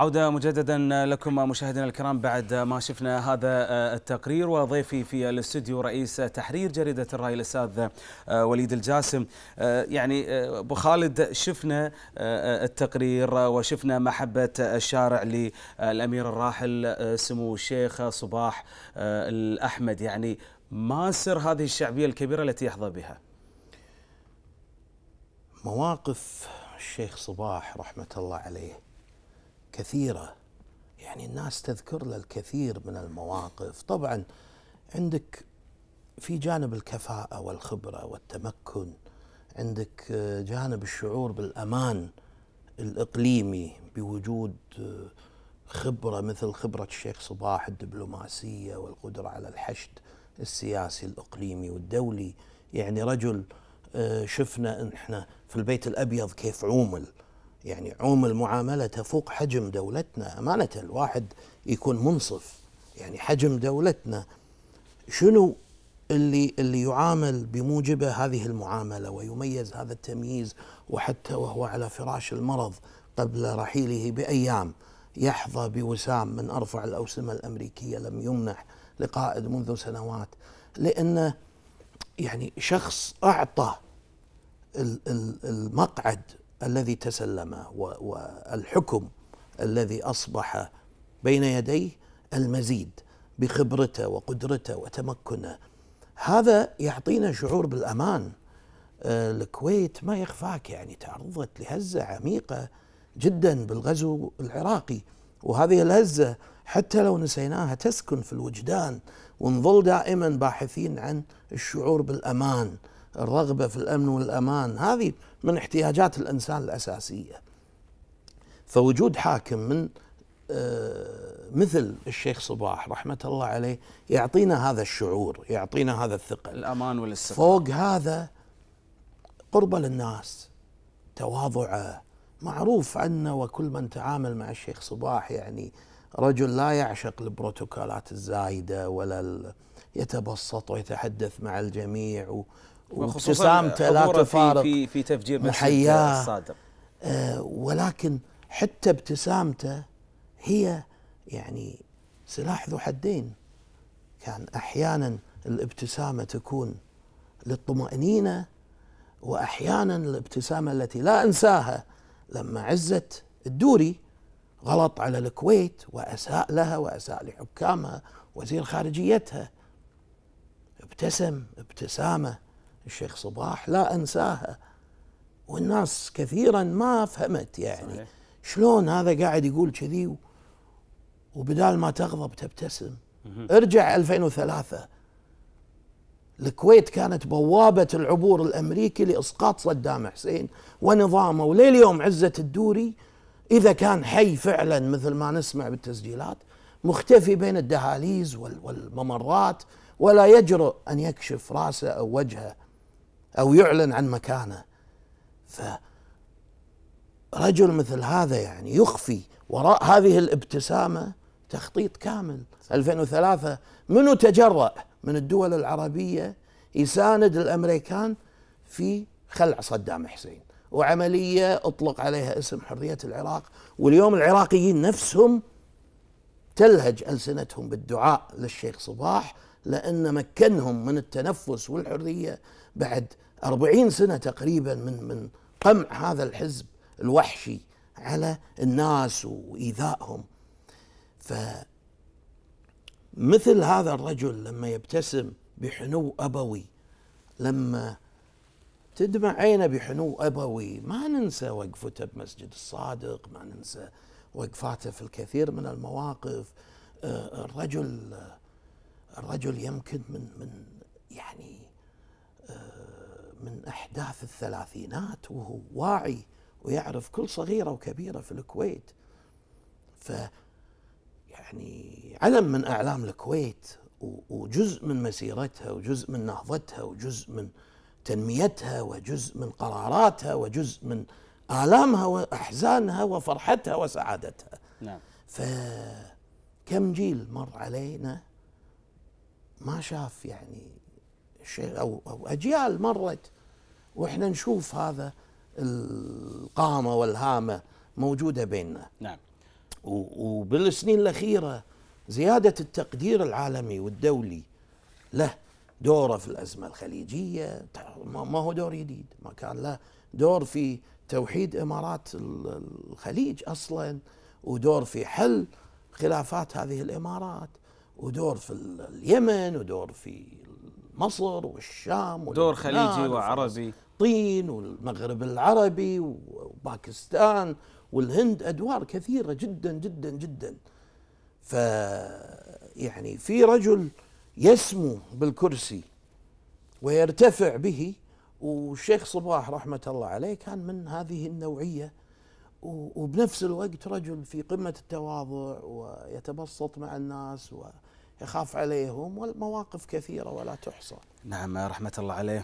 عودة مجددا لكم مشاهدينا الكرام بعد ما شفنا هذا التقرير وضيفي في الاستوديو رئيس تحرير جريدة الرأي الأستاذ وليد الجاسم يعني أبو خالد شفنا التقرير وشفنا محبة الشارع للأمير الراحل سمو الشيخ صباح الأحمد يعني ما سر هذه الشعبية الكبيرة التي يحظى بها مواقف الشيخ صباح رحمة الله عليه كثيرة يعني الناس تذكر له الكثير من المواقف طبعا عندك في جانب الكفاءة والخبرة والتمكن عندك آه، جانب الشعور بالأمان الإقليمي بوجود آه، خبرة مثل خبرة الشيخ صباح الدبلوماسية والقدرة على الحشد السياسي الإقليمي والدولي يعني رجل آه، شفنا احنا في البيت الأبيض كيف عومل يعني عوم المعاملة تفوق حجم دولتنا أمانة الواحد يكون منصف يعني حجم دولتنا شنو اللي اللي يعامل بموجبه هذه المعامله ويميز هذا التمييز وحتى وهو على فراش المرض قبل رحيله بايام يحظى بوسام من ارفع الاوسمه الامريكيه لم يمنح لقائد منذ سنوات لانه يعني شخص اعطى المقعد الذي تسلم والحكم الذي اصبح بين يديه المزيد بخبرته وقدرته وتمكنه هذا يعطينا شعور بالامان آه، الكويت ما يخفاك يعني تعرضت لهزه عميقه جدا بالغزو العراقي وهذه الهزه حتى لو نسيناها تسكن في الوجدان ونظل دائما باحثين عن الشعور بالامان الرغبه في الامن والامان هذه من احتياجات الانسان الاساسيه فوجود حاكم من آه، مثل الشيخ صباح رحمه الله عليه يعطينا هذا الشعور يعطينا هذا الثقل الامان والاستقرار فوق هذا قربه للناس تواضعه معروف عنا وكل من تعامل مع الشيخ صباح يعني رجل لا يعشق البروتوكولات الزايده ولا يتبسط ويتحدث مع الجميع وابتسامته لا تفارق في, في تفجير محياه الصادق آه ولكن حتى ابتسامته هي يعني سلاح ذو حدين كان احيانا الابتسامه تكون للطمانينه واحيانا الابتسامه التي لا انساها لما عزت الدوري غلط على الكويت واساء لها واساء لحكامها وزير خارجيتها ابتسم ابتسامه الشيخ صباح لا انساها والناس كثيرا ما فهمت يعني صحيح. شلون هذا قاعد يقول كذي وبدال ما تغضب تبتسم ارجع 2003 الكويت كانت بوابة العبور الأمريكي لإسقاط صدام حسين ونظامه ولليوم عزة الدوري إذا كان حي فعلا مثل ما نسمع بالتسجيلات مختفي بين الدهاليز والممرات ولا يجرؤ أن يكشف رأسه أو وجهه أو يعلن عن مكانه فرجل مثل هذا يعني يخفي وراء هذه الابتسامة تخطيط كامل 2003 منو تجرأ من الدول العربية يساند الأمريكان في خلع صدام حسين وعملية أطلق عليها اسم حرية العراق واليوم العراقيين نفسهم تلهج ألسنتهم بالدعاء للشيخ صباح لأن مكنهم من التنفس والحرية بعد أربعين سنة تقريبا من من قمع هذا الحزب الوحشي على الناس وإيذائهم فمثل هذا الرجل لما يبتسم بحنو أبوي لما تدمع عينه بحنو أبوي ما ننسى وقفته بمسجد الصادق ما ننسى وقفاته في الكثير من المواقف آه، الرجل الرجل يمكن من من يعني آه، من احداث الثلاثينات وهو واعي ويعرف كل صغيره وكبيره في الكويت ف يعني علم من اعلام الكويت وجزء من مسيرتها وجزء من نهضتها وجزء من تنميتها وجزء من قراراتها وجزء من آلامها وأحزانها وفرحتها وسعادتها نعم فكم جيل مر علينا ما شاف يعني شيء او او اجيال مرت واحنا نشوف هذا القامه والهامه موجوده بيننا نعم وبالسنين الاخيره زياده التقدير العالمي والدولي له دوره في الازمه الخليجيه ما هو دور جديد ما كان له دور في توحيد امارات الخليج اصلا ودور في حل خلافات هذه الامارات ودور في اليمن ودور في مصر والشام دور خليجي وعربي طين والمغرب العربي وباكستان والهند ادوار كثيره جدا جدا جدا ف يعني في رجل يسمو بالكرسي ويرتفع به والشيخ صباح رحمه الله عليه كان من هذه النوعيه وبنفس الوقت رجل في قمه التواضع ويتبسط مع الناس و يخاف عليهم والمواقف كثيرة ولا تحصى نعم رحمة الله عليه